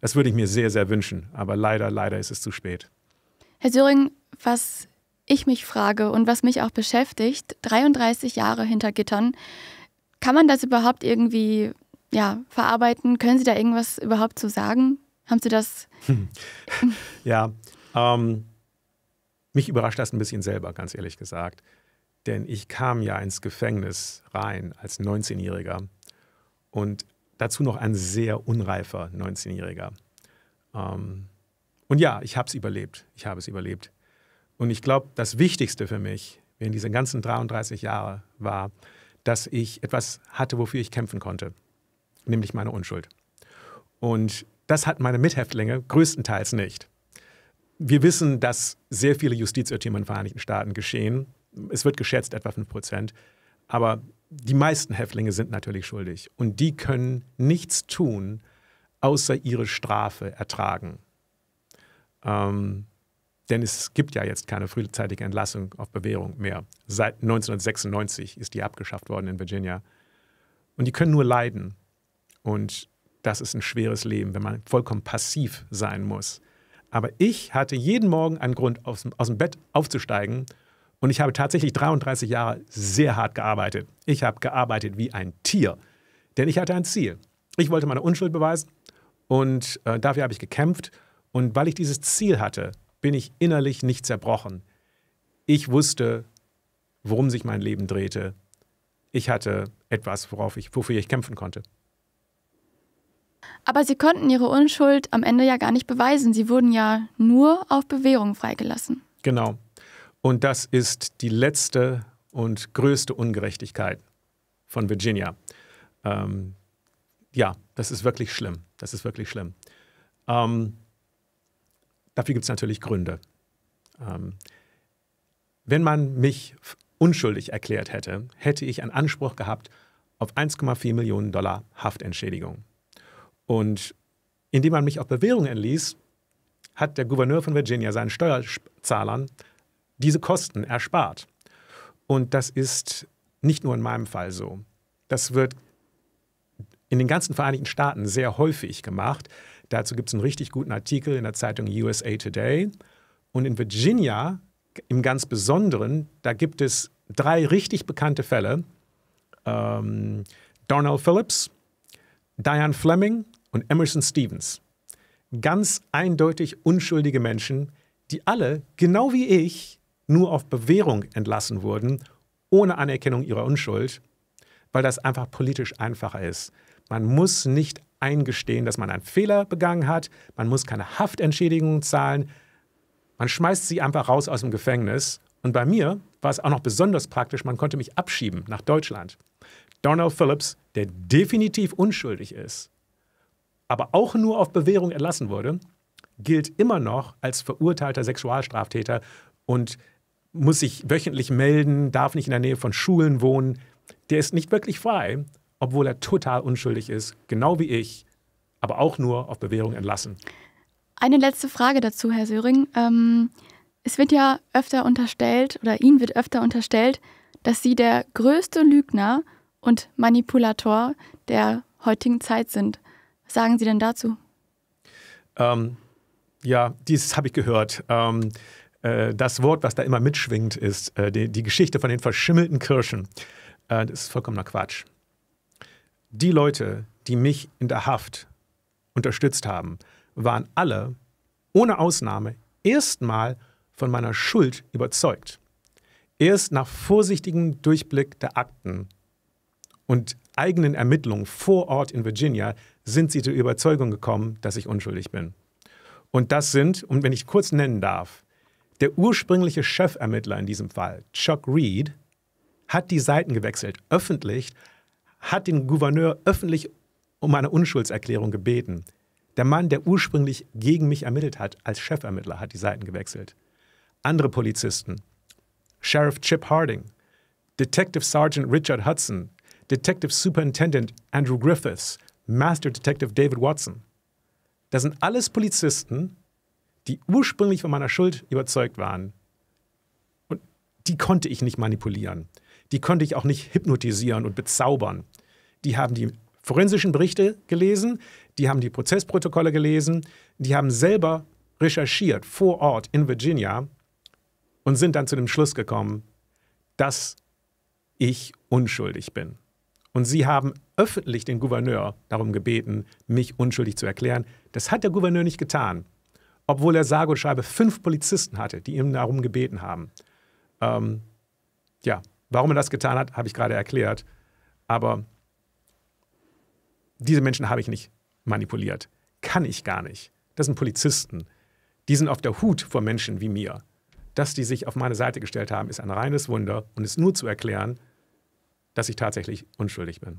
Das würde ich mir sehr, sehr wünschen. Aber leider, leider ist es zu spät. Herr Söring, was ich mich frage und was mich auch beschäftigt, 33 Jahre hinter Gittern, kann man das überhaupt irgendwie ja, verarbeiten? Können Sie da irgendwas überhaupt zu sagen? Haben Sie das? Hm. ja, ähm, mich überrascht das ein bisschen selber, ganz ehrlich gesagt. Denn ich kam ja ins Gefängnis rein als 19-Jähriger und dazu noch ein sehr unreifer 19-Jähriger. Ähm, und ja, ich habe es überlebt. Ich habe es überlebt. Und ich glaube, das Wichtigste für mich während dieser ganzen 33 Jahre war, dass ich etwas hatte, wofür ich kämpfen konnte nämlich meine Unschuld. Und das hat meine Mithäftlinge größtenteils nicht. Wir wissen, dass sehr viele Justizirrtümer in den Vereinigten Staaten geschehen. Es wird geschätzt etwa 5 Prozent. Aber die meisten Häftlinge sind natürlich schuldig. Und die können nichts tun, außer ihre Strafe ertragen. Ähm, denn es gibt ja jetzt keine frühzeitige Entlassung auf Bewährung mehr. Seit 1996 ist die abgeschafft worden in Virginia. Und die können nur leiden. Und das ist ein schweres Leben, wenn man vollkommen passiv sein muss. Aber ich hatte jeden Morgen einen Grund, aus dem, aus dem Bett aufzusteigen. Und ich habe tatsächlich 33 Jahre sehr hart gearbeitet. Ich habe gearbeitet wie ein Tier, denn ich hatte ein Ziel. Ich wollte meine Unschuld beweisen und äh, dafür habe ich gekämpft. Und weil ich dieses Ziel hatte, bin ich innerlich nicht zerbrochen. Ich wusste, worum sich mein Leben drehte. Ich hatte etwas, worauf ich, wofür ich kämpfen konnte. Aber sie konnten ihre Unschuld am Ende ja gar nicht beweisen. Sie wurden ja nur auf Bewährung freigelassen. Genau. Und das ist die letzte und größte Ungerechtigkeit von Virginia. Ähm, ja, das ist wirklich schlimm. Das ist wirklich schlimm. Ähm, dafür gibt es natürlich Gründe. Ähm, wenn man mich unschuldig erklärt hätte, hätte ich einen Anspruch gehabt auf 1,4 Millionen Dollar Haftentschädigung. Und indem man mich auf Bewährung entließ, hat der Gouverneur von Virginia seinen Steuerzahlern diese Kosten erspart. Und das ist nicht nur in meinem Fall so. Das wird in den ganzen Vereinigten Staaten sehr häufig gemacht. Dazu gibt es einen richtig guten Artikel in der Zeitung USA Today. Und in Virginia im ganz Besonderen, da gibt es drei richtig bekannte Fälle. Ähm, Darnell Phillips, Diane Fleming und Emerson Stevens. Ganz eindeutig unschuldige Menschen, die alle, genau wie ich, nur auf Bewährung entlassen wurden, ohne Anerkennung ihrer Unschuld, weil das einfach politisch einfacher ist. Man muss nicht eingestehen, dass man einen Fehler begangen hat, man muss keine Haftentschädigung zahlen, man schmeißt sie einfach raus aus dem Gefängnis. Und bei mir war es auch noch besonders praktisch, man konnte mich abschieben nach Deutschland. Donald Phillips, der definitiv unschuldig ist, aber auch nur auf Bewährung entlassen wurde, gilt immer noch als verurteilter Sexualstraftäter und muss sich wöchentlich melden, darf nicht in der Nähe von Schulen wohnen. Der ist nicht wirklich frei, obwohl er total unschuldig ist, genau wie ich, aber auch nur auf Bewährung entlassen. Eine letzte Frage dazu, Herr Söring. Ähm, es wird ja öfter unterstellt, oder Ihnen wird öfter unterstellt, dass Sie der größte Lügner und Manipulator der heutigen Zeit sind sagen Sie denn dazu? Ähm, ja, dieses habe ich gehört. Ähm, äh, das Wort, was da immer mitschwingt, ist äh, die, die, Geschichte von den verschimmelten Kirschen. Äh, das ist vollkommener Quatsch. Die Leute, die mich in der Haft unterstützt haben, waren alle, ohne Ausnahme, erstmal von meiner Schuld überzeugt. Erst nach vorsichtigem Durchblick der Akten und eigenen Ermittlungen vor Ort in Virginia sind sie zur Überzeugung gekommen, dass ich unschuldig bin. Und das sind, und wenn ich kurz nennen darf, der ursprüngliche Chefermittler in diesem Fall, Chuck Reed, hat die Seiten gewechselt, öffentlich, hat den Gouverneur öffentlich um eine Unschuldserklärung gebeten. Der Mann, der ursprünglich gegen mich ermittelt hat, als Chefermittler, hat die Seiten gewechselt. Andere Polizisten, Sheriff Chip Harding, Detective Sergeant Richard Hudson, Detective Superintendent Andrew Griffiths, Master Detective David Watson. Das sind alles Polizisten, die ursprünglich von meiner Schuld überzeugt waren. Und die konnte ich nicht manipulieren. Die konnte ich auch nicht hypnotisieren und bezaubern. Die haben die forensischen Berichte gelesen, die haben die Prozessprotokolle gelesen, die haben selber recherchiert vor Ort in Virginia und sind dann zu dem Schluss gekommen, dass ich unschuldig bin. Und sie haben öffentlich den Gouverneur darum gebeten, mich unschuldig zu erklären. Das hat der Gouverneur nicht getan, obwohl er sage und schreibe fünf Polizisten hatte, die ihm darum gebeten haben. Ähm, ja, warum er das getan hat, habe ich gerade erklärt. Aber diese Menschen habe ich nicht manipuliert. Kann ich gar nicht. Das sind Polizisten. Die sind auf der Hut vor Menschen wie mir. Dass die sich auf meine Seite gestellt haben, ist ein reines Wunder und ist nur zu erklären, dass ich tatsächlich unschuldig bin.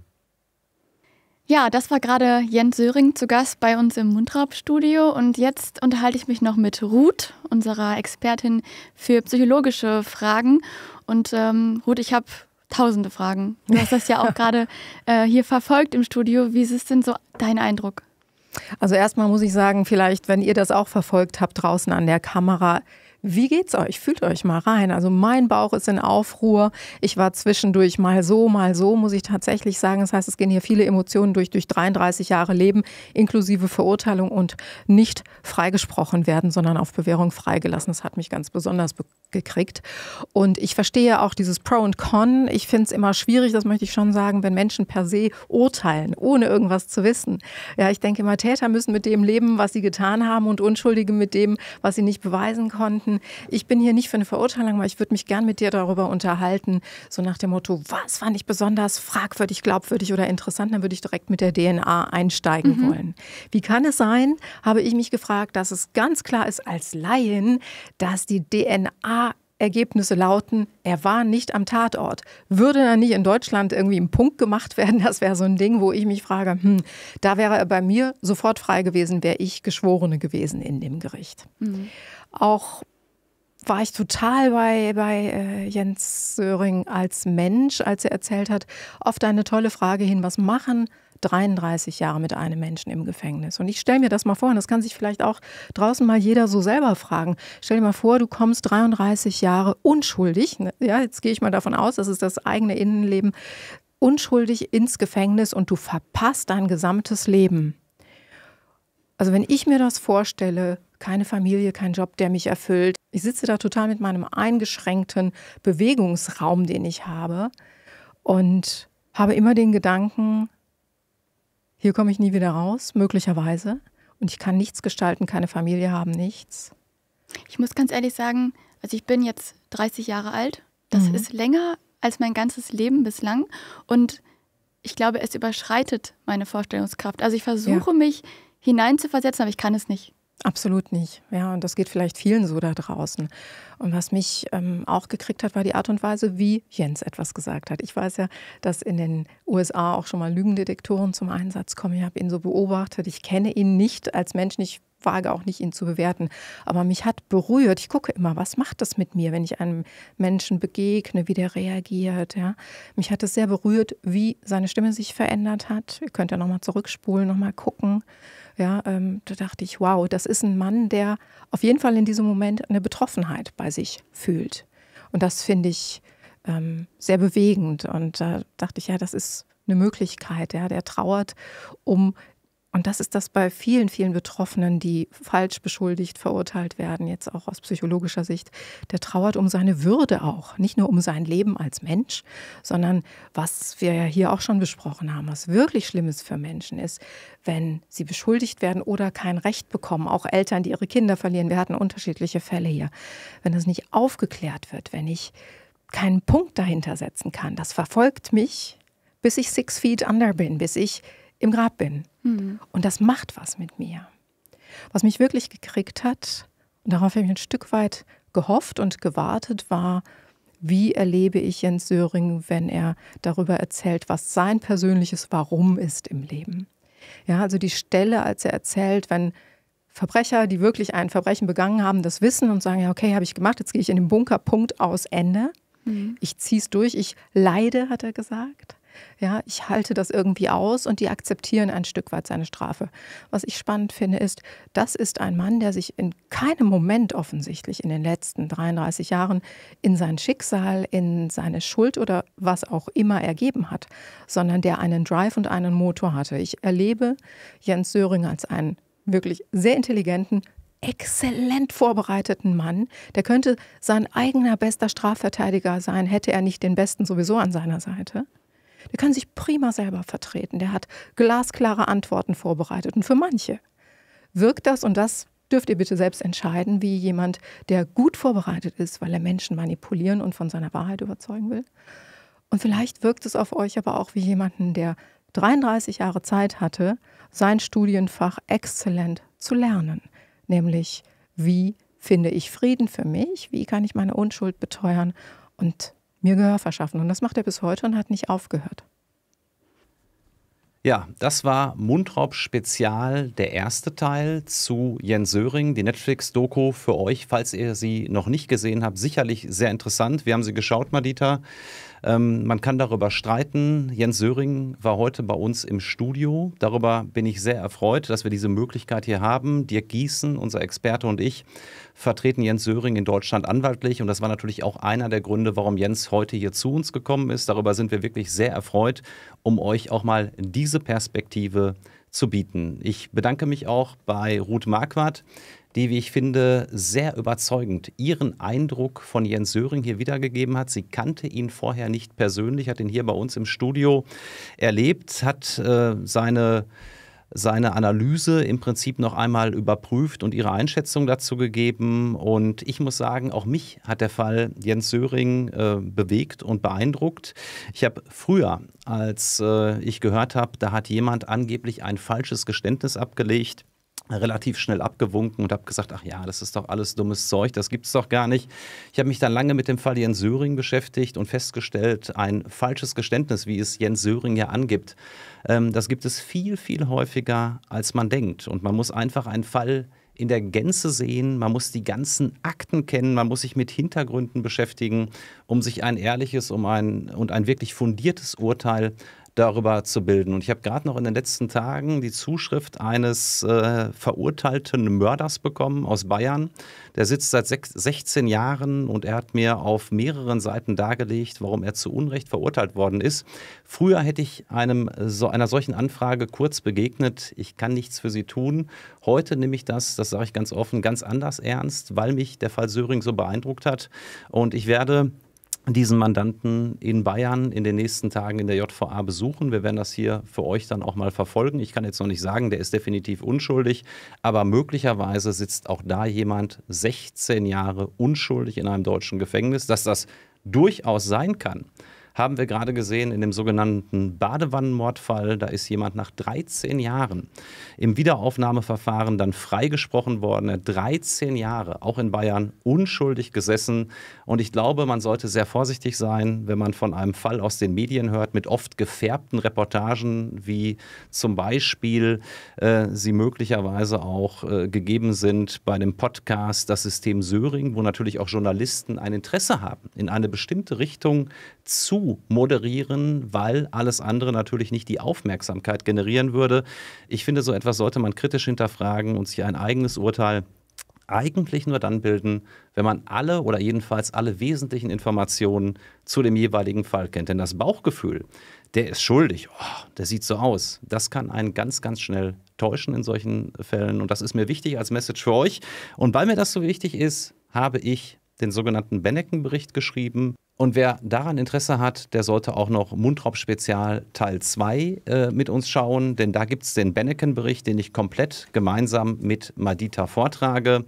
Ja, das war gerade Jens Söring zu Gast bei uns im Mundraubstudio. und jetzt unterhalte ich mich noch mit Ruth, unserer Expertin für psychologische Fragen. Und ähm, Ruth, ich habe tausende Fragen. Du hast das ja auch gerade äh, hier verfolgt im Studio. Wie ist es denn so dein Eindruck? Also erstmal muss ich sagen, vielleicht, wenn ihr das auch verfolgt habt draußen an der Kamera, wie geht's euch? Fühlt euch mal rein. Also mein Bauch ist in Aufruhr. Ich war zwischendurch mal so, mal so, muss ich tatsächlich sagen. Das heißt, es gehen hier viele Emotionen durch, durch 33 Jahre Leben, inklusive Verurteilung und nicht freigesprochen werden, sondern auf Bewährung freigelassen. Das hat mich ganz besonders be gekriegt. Und ich verstehe auch dieses Pro und Con. Ich finde es immer schwierig, das möchte ich schon sagen, wenn Menschen per se urteilen, ohne irgendwas zu wissen. Ja, ich denke immer, Täter müssen mit dem leben, was sie getan haben und Unschuldige mit dem, was sie nicht beweisen konnten ich bin hier nicht für eine Verurteilung, weil ich würde mich gern mit dir darüber unterhalten. So nach dem Motto, was fand ich besonders fragwürdig, glaubwürdig oder interessant, dann würde ich direkt mit der DNA einsteigen mhm. wollen. Wie kann es sein, habe ich mich gefragt, dass es ganz klar ist als Laien, dass die DNA Ergebnisse lauten, er war nicht am Tatort. Würde er nicht in Deutschland irgendwie ein Punkt gemacht werden, das wäre so ein Ding, wo ich mich frage, hm, da wäre er bei mir sofort frei gewesen, wäre ich Geschworene gewesen in dem Gericht. Mhm. Auch war ich total bei, bei äh, Jens Söring als Mensch, als er erzählt hat, auf deine tolle Frage hin, was machen 33 Jahre mit einem Menschen im Gefängnis. Und ich stelle mir das mal vor, und das kann sich vielleicht auch draußen mal jeder so selber fragen. Stell dir mal vor, du kommst 33 Jahre unschuldig, ne? ja, jetzt gehe ich mal davon aus, das ist das eigene Innenleben, unschuldig ins Gefängnis und du verpasst dein gesamtes Leben. Also wenn ich mir das vorstelle, keine Familie, kein Job, der mich erfüllt, ich sitze da total mit meinem eingeschränkten Bewegungsraum, den ich habe und habe immer den Gedanken, hier komme ich nie wieder raus, möglicherweise. Und ich kann nichts gestalten, keine Familie haben, nichts. Ich muss ganz ehrlich sagen, also ich bin jetzt 30 Jahre alt. Das mhm. ist länger als mein ganzes Leben bislang. Und ich glaube, es überschreitet meine Vorstellungskraft. Also ich versuche ja. mich hineinzuversetzen, aber ich kann es nicht. Absolut nicht. Ja, und das geht vielleicht vielen so da draußen. Und was mich ähm, auch gekriegt hat, war die Art und Weise, wie Jens etwas gesagt hat. Ich weiß ja, dass in den USA auch schon mal Lügendetektoren zum Einsatz kommen. Ich habe ihn so beobachtet. Ich kenne ihn nicht als Mensch. Ich wage auch nicht, ihn zu bewerten. Aber mich hat berührt. Ich gucke immer, was macht das mit mir, wenn ich einem Menschen begegne, wie der reagiert. Ja? Mich hat es sehr berührt, wie seine Stimme sich verändert hat. Ihr könnt ja nochmal zurückspulen, nochmal gucken. Ja, ähm, da dachte ich, wow, das ist ein Mann, der auf jeden Fall in diesem Moment eine Betroffenheit bei sich fühlt. Und das finde ich ähm, sehr bewegend. Und da dachte ich, ja, das ist eine Möglichkeit. Ja, der trauert um und das ist das bei vielen, vielen Betroffenen, die falsch beschuldigt, verurteilt werden, jetzt auch aus psychologischer Sicht. Der trauert um seine Würde auch, nicht nur um sein Leben als Mensch, sondern was wir ja hier auch schon besprochen haben, was wirklich Schlimmes für Menschen ist, wenn sie beschuldigt werden oder kein Recht bekommen, auch Eltern, die ihre Kinder verlieren. Wir hatten unterschiedliche Fälle hier. Wenn das nicht aufgeklärt wird, wenn ich keinen Punkt dahinter setzen kann, das verfolgt mich, bis ich six feet under bin, bis ich im Grab bin. Mhm. Und das macht was mit mir. Was mich wirklich gekriegt hat, und darauf habe ich ein Stück weit gehofft und gewartet, war, wie erlebe ich Jens Söring, wenn er darüber erzählt, was sein persönliches Warum ist im Leben. Ja, also die Stelle, als er erzählt, wenn Verbrecher, die wirklich ein Verbrechen begangen haben, das wissen und sagen, ja, okay, habe ich gemacht, jetzt gehe ich in den Bunker, Punkt aus, Ende. Mhm. Ich ziehe es durch, ich leide, hat er gesagt. Ja, ich halte das irgendwie aus und die akzeptieren ein Stück weit seine Strafe. Was ich spannend finde, ist, das ist ein Mann, der sich in keinem Moment offensichtlich in den letzten 33 Jahren in sein Schicksal, in seine Schuld oder was auch immer ergeben hat, sondern der einen Drive und einen Motor hatte. Ich erlebe Jens Söring als einen wirklich sehr intelligenten, exzellent vorbereiteten Mann. Der könnte sein eigener bester Strafverteidiger sein, hätte er nicht den besten sowieso an seiner Seite. Der kann sich prima selber vertreten. Der hat glasklare Antworten vorbereitet. Und für manche wirkt das, und das dürft ihr bitte selbst entscheiden, wie jemand, der gut vorbereitet ist, weil er Menschen manipulieren und von seiner Wahrheit überzeugen will. Und vielleicht wirkt es auf euch aber auch wie jemanden, der 33 Jahre Zeit hatte, sein Studienfach exzellent zu lernen, nämlich wie finde ich Frieden für mich, wie kann ich meine Unschuld beteuern und mir Gehör verschaffen. Und das macht er bis heute und hat nicht aufgehört. Ja, das war Mundraub-Spezial, der erste Teil zu Jens Söring, die Netflix-Doku für euch, falls ihr sie noch nicht gesehen habt. Sicherlich sehr interessant. Wir haben sie geschaut, Madita. Ähm, man kann darüber streiten. Jens Söring war heute bei uns im Studio. Darüber bin ich sehr erfreut, dass wir diese Möglichkeit hier haben. Dirk Gießen, unser Experte und ich vertreten Jens Söring in Deutschland anwaltlich. Und das war natürlich auch einer der Gründe, warum Jens heute hier zu uns gekommen ist. Darüber sind wir wirklich sehr erfreut, um euch auch mal diese Perspektive zu bieten. Ich bedanke mich auch bei Ruth Marquardt, die, wie ich finde, sehr überzeugend ihren Eindruck von Jens Söring hier wiedergegeben hat. Sie kannte ihn vorher nicht persönlich, hat ihn hier bei uns im Studio erlebt, hat äh, seine seine Analyse im Prinzip noch einmal überprüft und ihre Einschätzung dazu gegeben. Und ich muss sagen, auch mich hat der Fall Jens Söring äh, bewegt und beeindruckt. Ich habe früher, als äh, ich gehört habe, da hat jemand angeblich ein falsches Geständnis abgelegt, relativ schnell abgewunken und habe gesagt, ach ja, das ist doch alles dummes Zeug, das gibt es doch gar nicht. Ich habe mich dann lange mit dem Fall Jens Söring beschäftigt und festgestellt, ein falsches Geständnis, wie es Jens Söring ja angibt, ähm, das gibt es viel, viel häufiger, als man denkt. Und man muss einfach einen Fall in der Gänze sehen, man muss die ganzen Akten kennen, man muss sich mit Hintergründen beschäftigen, um sich ein ehrliches um ein, und ein wirklich fundiertes Urteil darüber zu bilden. Und ich habe gerade noch in den letzten Tagen die Zuschrift eines äh, verurteilten Mörders bekommen aus Bayern. Der sitzt seit 16 Jahren und er hat mir auf mehreren Seiten dargelegt, warum er zu Unrecht verurteilt worden ist. Früher hätte ich einem, so einer solchen Anfrage kurz begegnet, ich kann nichts für sie tun. Heute nehme ich das, das sage ich ganz offen, ganz anders ernst, weil mich der Fall Söring so beeindruckt hat. Und ich werde diesen Mandanten in Bayern in den nächsten Tagen in der JVA besuchen. Wir werden das hier für euch dann auch mal verfolgen. Ich kann jetzt noch nicht sagen, der ist definitiv unschuldig, aber möglicherweise sitzt auch da jemand 16 Jahre unschuldig in einem deutschen Gefängnis, dass das durchaus sein kann haben wir gerade gesehen in dem sogenannten Badewannenmordfall. Da ist jemand nach 13 Jahren im Wiederaufnahmeverfahren dann freigesprochen worden. 13 Jahre, auch in Bayern, unschuldig gesessen. Und ich glaube, man sollte sehr vorsichtig sein, wenn man von einem Fall aus den Medien hört, mit oft gefärbten Reportagen, wie zum Beispiel äh, sie möglicherweise auch äh, gegeben sind bei dem Podcast Das System Söhring, wo natürlich auch Journalisten ein Interesse haben, in eine bestimmte Richtung zu moderieren, weil alles andere natürlich nicht die Aufmerksamkeit generieren würde. Ich finde, so etwas sollte man kritisch hinterfragen und sich ein eigenes Urteil eigentlich nur dann bilden, wenn man alle oder jedenfalls alle wesentlichen Informationen zu dem jeweiligen Fall kennt. Denn das Bauchgefühl, der ist schuldig, oh, der sieht so aus, das kann einen ganz, ganz schnell täuschen in solchen Fällen. Und das ist mir wichtig als Message für euch. Und weil mir das so wichtig ist, habe ich den sogenannten Bennecken-Bericht geschrieben. Und wer daran Interesse hat, der sollte auch noch Mundraub-Spezial Teil 2 äh, mit uns schauen, denn da gibt es den Benneken-Bericht, den ich komplett gemeinsam mit Madita vortrage.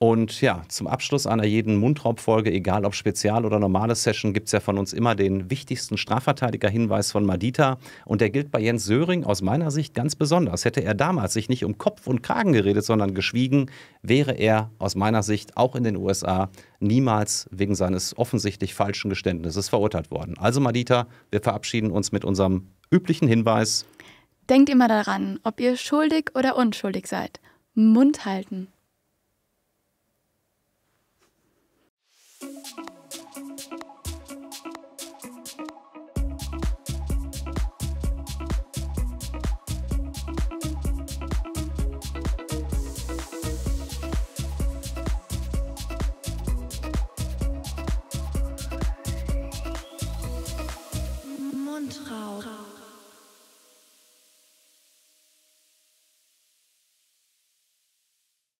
Und ja, zum Abschluss einer jeden Mundraubfolge, egal ob Spezial- oder normale Session, gibt es ja von uns immer den wichtigsten Strafverteidiger-Hinweis von Madita. Und der gilt bei Jens Söring aus meiner Sicht ganz besonders. Hätte er damals sich nicht um Kopf und Kragen geredet, sondern geschwiegen, wäre er aus meiner Sicht auch in den USA niemals wegen seines offensichtlich falschen Geständnisses verurteilt worden. Also Madita, wir verabschieden uns mit unserem üblichen Hinweis. Denkt immer daran, ob ihr schuldig oder unschuldig seid. Mund halten.